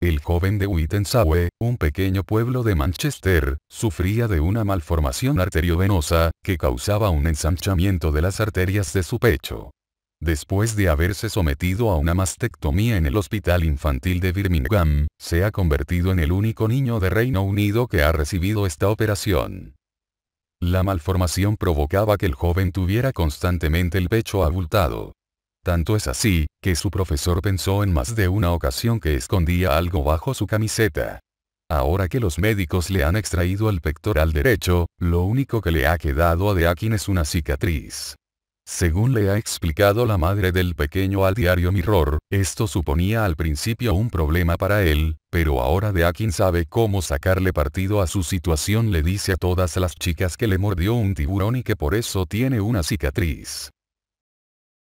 El joven de Wittensawe, un pequeño pueblo de Manchester, sufría de una malformación arteriovenosa, que causaba un ensanchamiento de las arterias de su pecho. Después de haberse sometido a una mastectomía en el Hospital Infantil de Birmingham, se ha convertido en el único niño de Reino Unido que ha recibido esta operación. La malformación provocaba que el joven tuviera constantemente el pecho abultado. Tanto es así, que su profesor pensó en más de una ocasión que escondía algo bajo su camiseta. Ahora que los médicos le han extraído el pectoral derecho, lo único que le ha quedado a Deakin es una cicatriz. Según le ha explicado la madre del pequeño al diario Mirror, esto suponía al principio un problema para él, pero ahora Deakin sabe cómo sacarle partido a su situación le dice a todas las chicas que le mordió un tiburón y que por eso tiene una cicatriz.